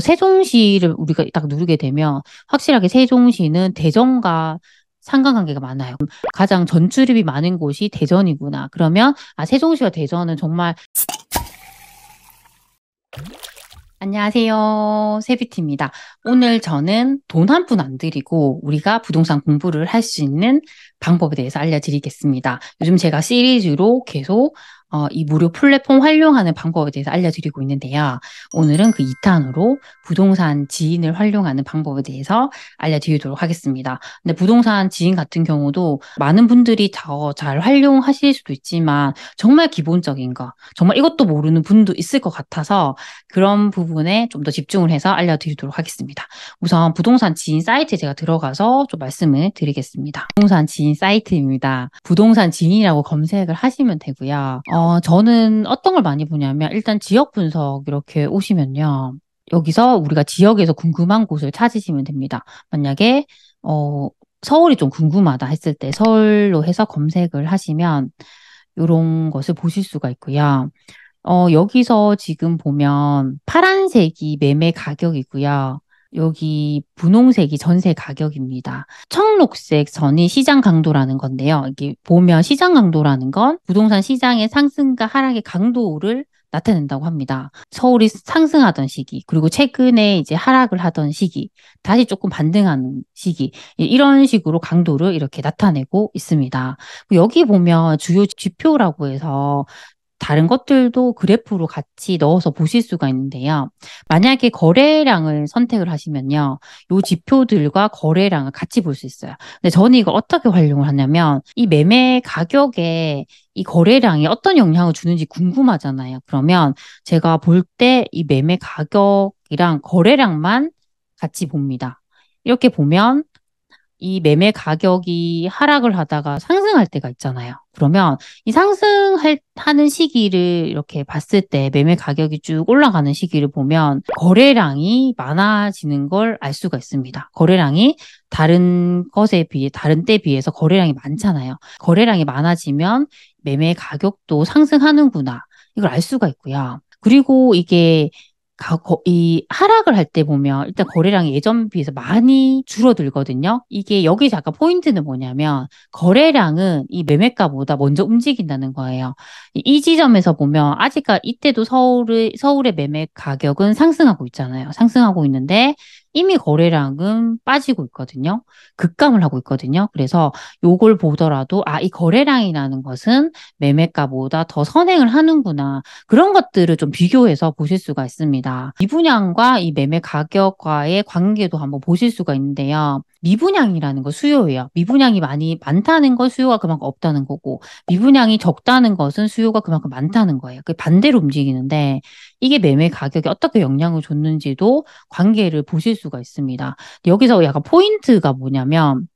세종시를 우리가 딱 누르게 되면 확실하게 세종시는 대전과 상관관계가 많아요. 가장 전출입이 많은 곳이 대전이구나. 그러면 아 세종시와 대전은 정말 안녕하세요. 세비티입니다. 오늘 저는 돈 한 푼 안드리고 우리가 부동산 공부를 할 수 있는 방법에 대해서 알려드리겠습니다. 요즘 제가 시리즈로 계속 어, 이 무료 플랫폼 활용하는 방법에 대해서 알려드리고 있는데요. 오늘은 그 2탄으로 부동산 지인을 활용하는 방법에 대해서 알려드리도록 하겠습니다. 근데 부동산 지인 같은 경우도 많은 분들이 더잘 어, 활용하실 수도 있지만 정말 기본적인 거, 정말 이것도 모르는 분도 있을 것 같아서 그런 부분에 좀 더 집중을 해서 알려드리도록 하겠습니다. 우선 부동산 지인 사이트에 제가 들어가서 좀 말씀을 드리겠습니다. 부동산 지인 사이트입니다. 부동산 지인이라고 검색을 하시면 되고요. 어, 어, 저는 어떤 걸 많이 보냐면 일단 지역 분석 이렇게 오시면요. 여기서 우리가 지역에서 궁금한 곳을 찾으시면 됩니다. 만약에 어, 서울이 좀 궁금하다 했을 때 서울로 해서 검색을 하시면 이런 것을 보실 수가 있고요. 어, 여기서 지금 보면 파란색이 매매 가격이고요. 여기 분홍색이 전세 가격입니다. 청록색 선이 시장 강도라는 건데요. 이게 보면 시장 강도라는 건 부동산 시장의 상승과 하락의 강도를 나타낸다고 합니다. 서울이 상승하던 시기, 그리고 최근에 이제 하락을 하던 시기, 다시 조금 반등하는 시기, 이런 식으로 강도를 이렇게 나타내고 있습니다. 여기 보면 주요 지표라고 해서 다른 것들도 그래프로 같이 넣어서 보실 수가 있는데요. 만약에 거래량을 선택을 하시면요. 요 지표들과 거래량을 같이 볼 수 있어요. 근데 저는 이걸 어떻게 활용을 하냐면 이 매매 가격에 이 거래량이 어떤 영향을 주는지 궁금하잖아요. 그러면 제가 볼 때 이 매매 가격이랑 거래량만 같이 봅니다. 이렇게 보면 이 매매 가격이 하락을 하다가 상승할 때가 있잖아요. 그러면 이 상승할 하는 시기를 이렇게 봤을 때 매매 가격이 쭉 올라가는 시기를 보면 거래량이 많아지는 걸 알 수가 있습니다. 거래량이 다른 것에 비해 다른 때 비해서 거래량이 많잖아요. 거래량이 많아지면 매매 가격도 상승하는구나. 이걸 알 수가 있고요. 그리고 이게 이 하락을 할 때 보면 일단 거래량이 예전 비해서 많이 줄어들거든요. 이게 여기서 아까 포인트는 뭐냐면 거래량은 이 매매가보다 먼저 움직인다는 거예요. 이 지점에서 보면 아직까 이때도 서울의 서울의 매매 가격은 상승하고 있잖아요. 상승하고 있는데 이미 거래량은 빠지고 있거든요. 급감을 하고 있거든요. 그래서 요걸 보더라도 아, 이 거래량이라는 것은 매매가보다 더 선행을 하는구나. 그런 것들을 좀 비교해서 보실 수가 있습니다. 이 분양과 이 매매 가격과의 관계도 한번 보실 수가 있는데요. 미분양이라는 거 수요예요. 미분양이 많이 많다는 건 수요가 그만큼 없다는 거고 미분양이 적다는 것은 수요가 그만큼 많다는 거예요. 그 반대로 움직이는데 이게 매매 가격에 어떻게 영향을 줬는지도 관계를 보실 수가 있습니다. 여기서 약간 포인트가 뭐냐면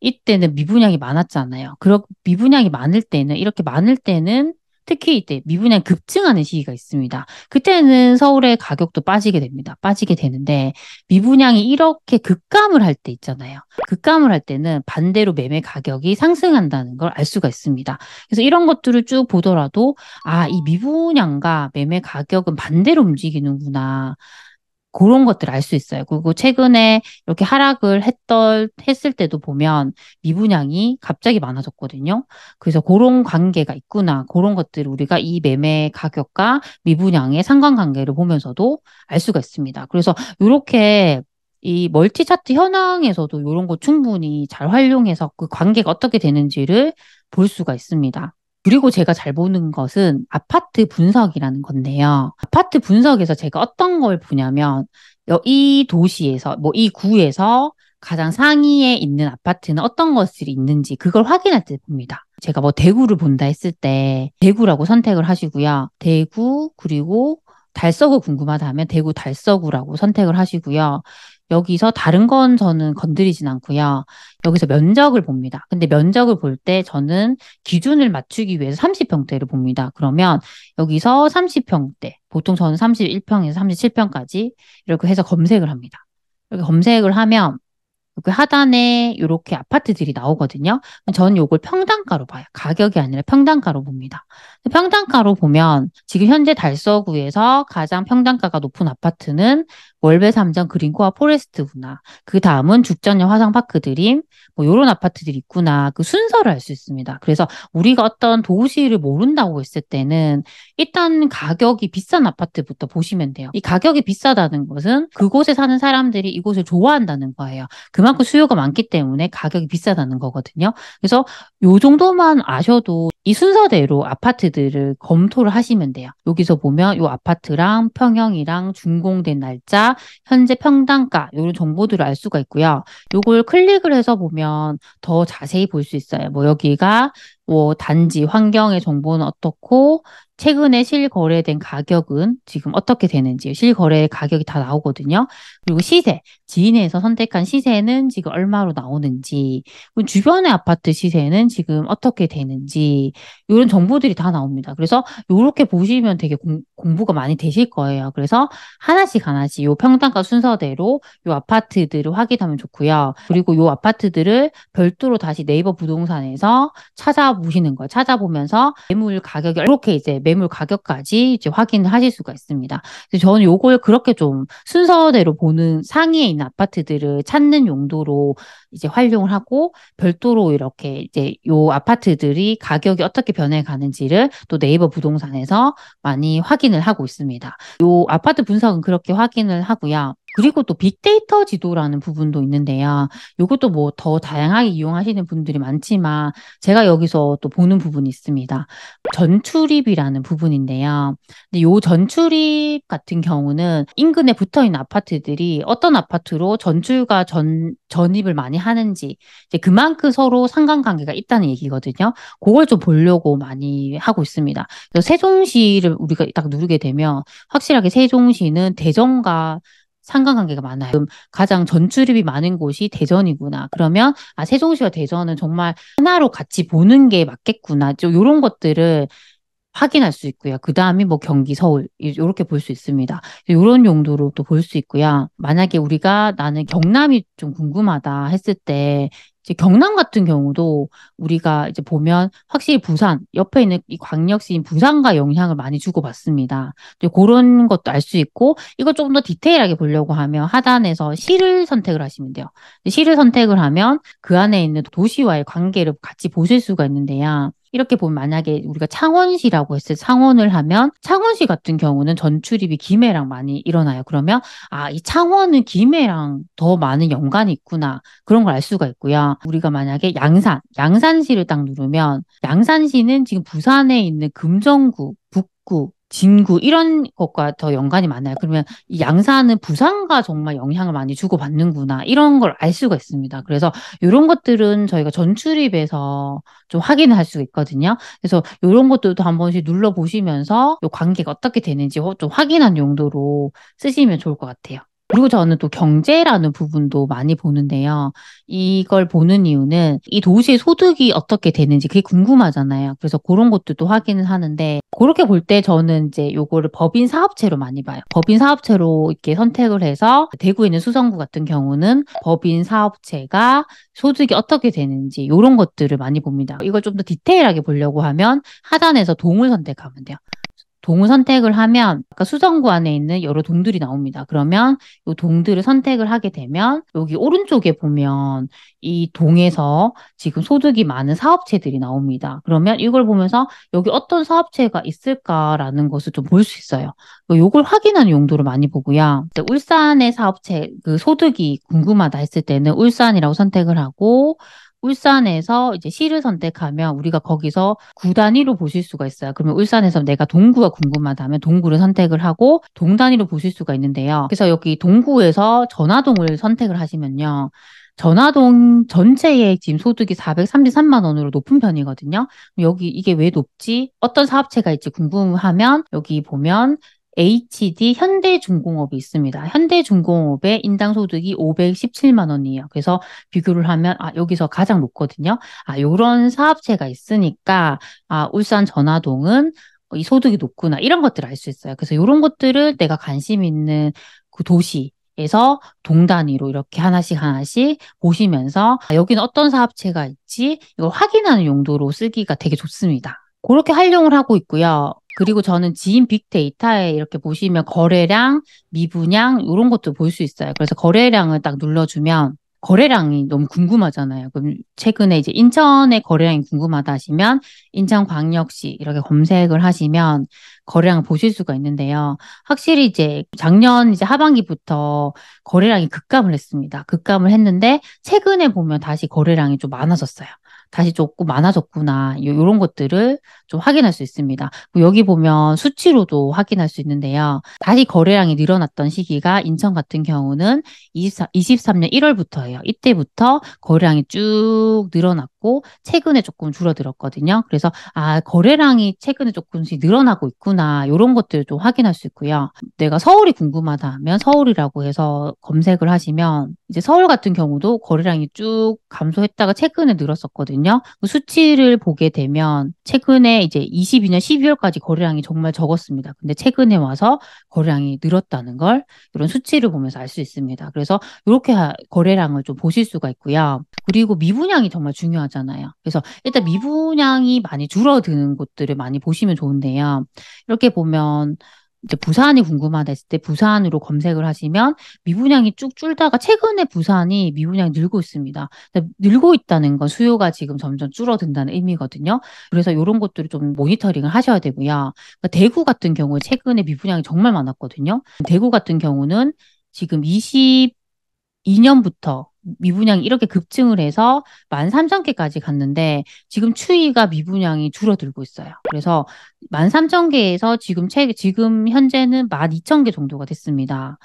이때는 미분양이 많았잖아요. 그렇 미분양이 많을 때는 이렇게 많을 때는 특히 이때 미분양 급증하는 시기가 있습니다. 그때는 서울의 가격도 빠지게 됩니다. 빠지게 되는데 미분양이 이렇게 급감을 할 때 있잖아요. 급감을 할 때는 반대로 매매 가격이 상승한다는 걸 알 수가 있습니다. 그래서 이런 것들을 쭉 보더라도 아, 이 미분양과 매매 가격은 반대로 움직이는구나. 그런 것들을 알 수 있어요. 그리고 최근에 이렇게 하락을 했던, 했을 때도 보면 미분양이 갑자기 많아졌거든요. 그래서 그런 관계가 있구나. 그런 것들을 우리가 이 매매 가격과 미분양의 상관관계를 보면서도 알 수가 있습니다. 그래서 이렇게 이 멀티 차트 현황에서도 이런 거 충분히 잘 활용해서 그 관계가 어떻게 되는지를 볼 수가 있습니다. 그리고 제가 잘 보는 것은 아파트 분석이라는 건데요. 아파트 분석에서 제가 어떤 걸 보냐면 이 도시에서 뭐 이 구에서 가장 상위에 있는 아파트는 어떤 것들이 있는지 그걸 확인할 때 봅니다. 제가 뭐 대구를 본다 했을 때 대구라고 선택을 하시고요. 대구 그리고 달서구 궁금하다 하면 대구 달서구라고 선택을 하시고요. 여기서 다른 건 저는 건드리진 않고요. 여기서 면적을 봅니다. 근데 면적을 볼 때 저는 기준을 맞추기 위해서 30평대를 봅니다. 그러면 여기서 30평대, 보통 저는 31평에서 37평까지 이렇게 해서 검색을 합니다. 이렇게 검색을 하면 그 하단에 이렇게 아파트들이 나오거든요. 저는 이걸 평당가로 봐요. 가격이 아니라 평당가로 봅니다. 평당가로 보면 지금 현재 달서구에서 가장 평당가가 높은 아파트는 월배 삼장 그린코아 포레스트구나. 그 다음은 죽전녀 화상파크 드림 뭐 요런 아파트들이 있구나. 그 순서를 알 수 있습니다. 그래서 우리가 어떤 도시를 모른다고 했을 때는 일단 가격이 비싼 아파트부터 보시면 돼요. 이 가격이 비싸다는 것은 그곳에 사는 사람들이 이곳을 좋아한다는 거예요. 그만큼 수요가 많기 때문에 가격이 비싸다는 거거든요. 그래서 요 정도만 아셔도 이 순서대로 아파트들을 검토를 하시면 돼요. 여기서 보면 요 아파트랑 평형이랑 준공된 날짜 현재 평당가 이런 정보들을 알 수가 있고요. 요걸 클릭을 해서 보면 더 자세히 볼 수 있어요. 뭐 여기가 뭐 단지 환경의 정보는 어떻고 최근에 실거래된 가격은 지금 어떻게 되는지 실거래 가격이 다 나오거든요. 그리고 시세 지인에서 선택한 시세는 지금 얼마로 나오는지 주변의 아파트 시세는 지금 어떻게 되는지 이런 정보들이 다 나옵니다. 그래서 이렇게 보시면 되게 공, 공부가 많이 되실 거예요. 그래서 하나씩 하나씩 요 평단가 순서대로 요 아파트들을 확인하면 좋고요. 그리고 요 아파트들을 별도로 다시 네이버 부동산에서 찾아 찾아보시는 거예요. 찾아보면서 매물 가격이 이렇게 이제 매물 가격까지 이제 확인하실 을 수가 있습니다. 저는 요걸 그렇게 좀 순서대로 보는 상위에 있는 아파트들을 찾는 용도로 이제 활용을 하고 별도로 이렇게 이제 요 아파트들이 가격이 어떻게 변해 가는지를 또 네이버 부동산에서 많이 확인을 하고 있습니다. 요 아파트 분석은 그렇게 확인을 하고요. 그리고 또 빅데이터 지도라는 부분도 있는데요. 이것도 뭐 더 다양하게 이용하시는 분들이 많지만 제가 여기서 또 보는 부분이 있습니다. 전출입이라는 부분인데요. 근데 요 전출입 같은 경우는 인근에 붙어 있는 아파트들이 어떤 아파트로 전출과 전 전입을 많이 하는지 이제 그만큼 서로 상관관계가 있다는 얘기거든요. 그걸 좀 보려고 많이 하고 있습니다. 그래서 세종시를 우리가 딱 누르게 되면 확실하게 세종시는 대전과 상관관계가 많아요. 지금 가장 전출입이 많은 곳이 대전이구나. 그러면 아 세종시와 대전은 정말 하나로 같이 보는 게 맞겠구나. 좀 이런 것들을 확인할 수 있고요. 그 다음이 뭐 경기, 서울 이렇게 볼 수 있습니다. 이런 용도로 또 볼 수 있고요. 만약에 우리가 나는 경남이 좀 궁금하다 했을 때 이제 경남 같은 경우도 우리가 이제 보면 확실히 부산 옆에 있는 이 광역시인 부산과 영향을 많이 주고 받습니다. 이제 그런 것도 알 수 있고 이거 조금 더 디테일하게 보려고 하면 하단에서 시를 선택을 하시면 돼요. 시를 선택을 하면 그 안에 있는 도시와의 관계를 같이 보실 수가 있는데요. 이렇게 보면 만약에 우리가 창원시라고 했을 창원을 하면 창원시 같은 경우는 전출입이 김해랑 많이 일어나요. 그러면 아, 이 창원은 김해랑 더 많은 연관이 있구나. 그런 걸 알 수가 있고요. 우리가 만약에 양산, 양산시를 딱 누르면 양산시는 지금 부산에 있는 금정구, 북구, 진구 이런 것과 더 연관이 많아요. 그러면 이 양산은 부산과 정말 영향을 많이 주고 받는구나 이런 걸 알 수가 있습니다. 그래서 이런 것들은 저희가 전출입에서 좀 확인을 할 수가 있거든요. 그래서 이런 것들도 한 번씩 눌러 보시면서 이 관계가 어떻게 되는지 좀 확인한 용도로 쓰시면 좋을 것 같아요. 그리고 저는 또 경제라는 부분도 많이 보는데요. 이걸 보는 이유는 이 도시의 소득이 어떻게 되는지 그게 궁금하잖아요. 그래서 그런 것도 또 확인을 하는데 그렇게 볼 때 저는 이제 요거를 법인 사업체로 많이 봐요. 법인 사업체로 이렇게 선택을 해서 대구에 있는 수성구 같은 경우는 법인 사업체가 소득이 어떻게 되는지 요런 것들을 많이 봅니다. 이걸 좀 더 디테일하게 보려고 하면 하단에서 동을 선택하면 돼요. 동을 선택을 하면 아까 수정구 안에 있는 여러 동들이 나옵니다. 그러면 이 동들을 선택을 하게 되면 여기 오른쪽에 보면 이 동에서 지금 소득이 많은 사업체들이 나옵니다. 그러면 이걸 보면서 여기 어떤 사업체가 있을까라는 것을 좀 볼 수 있어요. 요걸 확인하는 용도로 많이 보고요. 울산의 사업체 그 소득이 궁금하다 했을 때는 울산이라고 선택을 하고 울산에서 이제 시를 선택하면 우리가 거기서 구 단위로 보실 수가 있어요. 그러면 울산에서 내가 동구가 궁금하다면 동구를 선택을 하고 동 단위로 보실 수가 있는데요. 그래서 여기 동구에서 전화동을 선택을 하시면요. 전화동 전체의 지금 소득이 433만 원으로 높은 편이거든요. 여기 이게 왜 높지? 어떤 사업체가 있지 궁금하면 여기 보면 HD 현대중공업이 있습니다. 현대중공업의 인당 소득이 517만 원이에요. 그래서 비교를 하면 아 여기서 가장 높거든요. 아 요런 사업체가 있으니까 아 울산 전화동은 어, 이 소득이 높구나 이런 것들을 알 수 있어요. 그래서 요런 것들을 내가 관심 있는 그 도시 에서 동단위로 이렇게 하나씩 하나씩 보시면서 아, 여기는 어떤 사업체가 있지 이걸 확인하는 용도로 쓰기가 되게 좋습니다. 그렇게 활용을 하고 있고요. 그리고 저는 지인 빅데이터에 이렇게 보시면 거래량, 미분양 이런 것도 볼 수 있어요. 그래서 거래량을 딱 눌러주면 거래량이 너무 궁금하잖아요. 그럼 최근에 이제 인천의 거래량이 궁금하다 하시면 인천광역시 이렇게 검색을 하시면 거래량 을 보실 수가 있는데요. 확실히 이제 작년 이제 하반기부터 거래량이 급감을 했습니다. 급감을 했는데 최근에 보면 다시 거래량이 좀 많아졌어요. 다시 조금 많아졌구나. 이런 것들을 좀 확인할 수 있습니다. 뭐 여기 보면 수치로도 확인할 수 있는데요. 다시 거래량이 늘어났던 시기가 인천 같은 경우는 24, 23년 1월부터예요. 이때부터 거래량이 쭉 늘어났고 있고 최근에 조금 줄어들었거든요. 그래서 아 거래량이 최근에 조금씩 늘어나고 있구나 이런 것들을 좀 확인할 수 있고요. 내가 서울이 궁금하다 하면 서울이라고 해서 검색을 하시면 이제 서울 같은 경우도 거래량이 쭉 감소했다가 최근에 늘었었거든요. 그 수치를 보게 되면 최근에 이제 22년 12월까지 거래량이 정말 적었습니다. 근데 최근에 와서 거래량이 늘었다는 걸 이런 수치를 보면서 알 수 있습니다. 그래서 이렇게 거래량을 좀 보실 수가 있고요. 그리고 미분양이 정말 중요하죠. 중요하잖아요. 그래서 일단 미분양이 많이 줄어드는 곳들을 많이 보시면 좋은데요. 이렇게 보면 이제 부산이 궁금하다 했을 때 부산으로 검색을 하시면 미분양이 쭉 줄다가 최근에 부산이 미분양이 늘고 있습니다. 그러니까 늘고 있다는 건 수요가 지금 점점 줄어든다는 의미거든요. 그래서 이런 것들을 좀 모니터링을 하셔야 되고요. 그러니까 대구 같은 경우에 최근에 미분양이 정말 많았거든요. 대구 같은 경우는 지금 22년부터 미분양이 이렇게 급증을 해서 만 삼천 개까지 갔는데 지금 추위가 미분양이 줄어들고 있어요. 그래서 만 삼천 개에서 지금 최 지금 현재는 만 이천 개 정도가 됐습니다.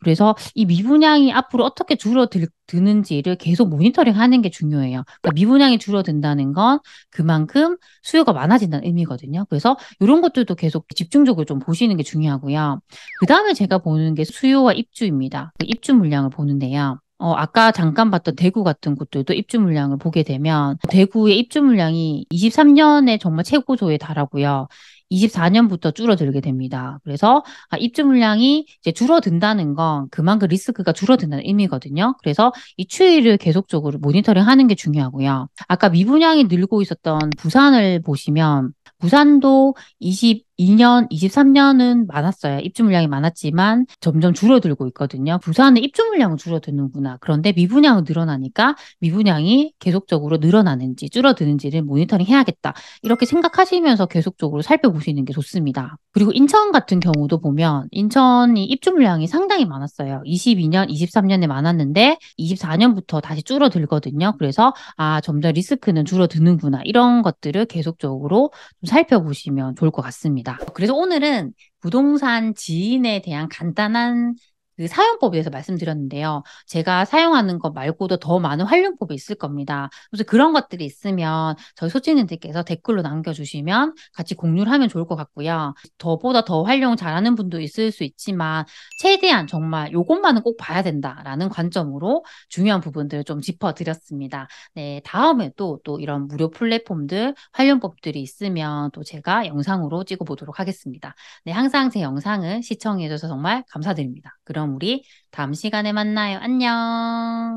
그래서 이 미분양이 앞으로 어떻게 줄어드는지를 계속 모니터링 하는 게 중요해요. 그러니까 미분양이 줄어든다는 건 그만큼 수요가 많아진다는 의미거든요. 그래서 이런 것들도 계속 집중적으로 좀 보시는 게 중요하고요. 그 다음에 제가 보는 게 수요와 입주입니다. 그 입주 물량을 보는데요. 어, 아까 잠깐 봤던 대구 같은 곳들도 입주 물량을 보게 되면 대구의 입주 물량이 23년에 정말 최고조에 달하고요. 24년부터 줄어들게 됩니다. 그래서 아, 입주 물량이 이제 줄어든다는 건 그만큼 리스크가 줄어든다는 의미거든요. 그래서 이 추이를 계속적으로 모니터링 하는 게 중요하고요. 아까 미분양이 늘고 있었던 부산을 보시면 부산도 20 2년 23년은 많았어요. 입주 물량이 많았지만 점점 줄어들고 있거든요. 부산은 입주 물량은 줄어드는구나. 그런데 미분양은 늘어나니까 미분양이 계속적으로 늘어나는지 줄어드는지를 모니터링 해야겠다. 이렇게 생각하시면서 계속적으로 살펴보시는 게 좋습니다. 그리고 인천 같은 경우도 보면 인천이 입주 물량이 상당히 많았어요. 22년, 23년에 많았는데 24년부터 다시 줄어들거든요. 그래서 아, 점점 리스크는 줄어드는구나. 이런 것들을 계속적으로 좀 살펴보시면 좋을 것 같습니다. 그래서 오늘은 부동산 지인에 대한 간단한 그 사용법에 대해서 말씀드렸는데요. 제가 사용하는 것 말고도 더 많은 활용법이 있을 겁니다. 그래서 그런 것들이 있으면 저희 소진님들께서 댓글로 남겨주시면 같이 공유를 하면 좋을 것 같고요. 더보다 더 활용 잘하는 분도 있을 수 있지만 최대한 정말 이것만은꼭 봐야 된다라는 관점으로 중요한 부분들을 좀 짚어드렸습니다. 네, 다음에도 또 이런 무료 플랫폼들 활용법들이 있으면 또 제가 영상으로 찍어보도록 하겠습니다. 네, 항상 제 영상을 시청해줘서 정말 감사드립니다. 그럼 그럼 우리 다음 시간에 만나요. 안녕.